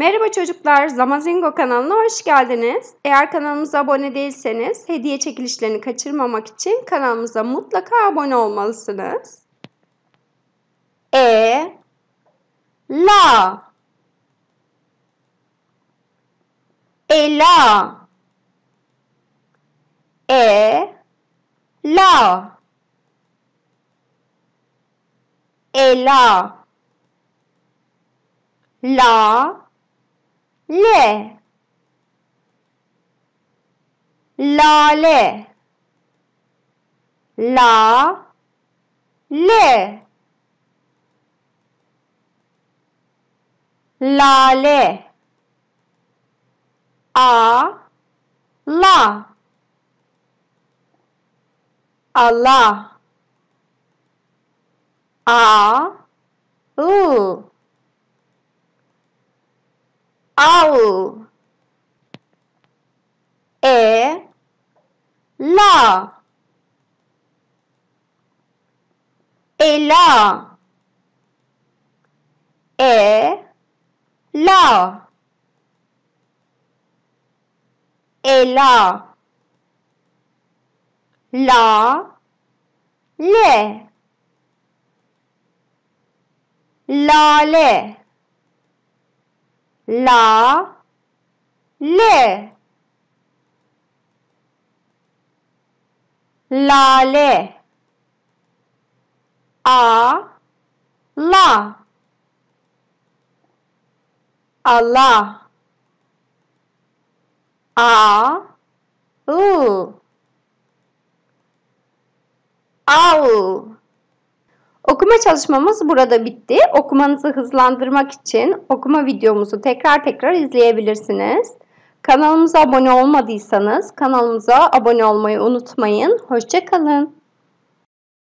Merhaba çocuklar, Zamazingo kanalına hoş geldiniz. Eğer kanalımıza abone değilseniz hediye çekilişlerini kaçırmamak için kanalımıza mutlaka abone olmalısınız. E La Ela E La Ela La e, لاله لاله لا له لاله آ لا الله آ او owl a la, a la, a la, a la, la, le la le la, le. la le A, la. Allah. A, u. au Okuma çalışmamız burada bitti. Okumanızı hızlandırmak için okuma videomuzu tekrar tekrar izleyebilirsiniz. Kanalımıza abone olmadıysanız kanalımıza abone olmayı unutmayın. Hoşçakalın.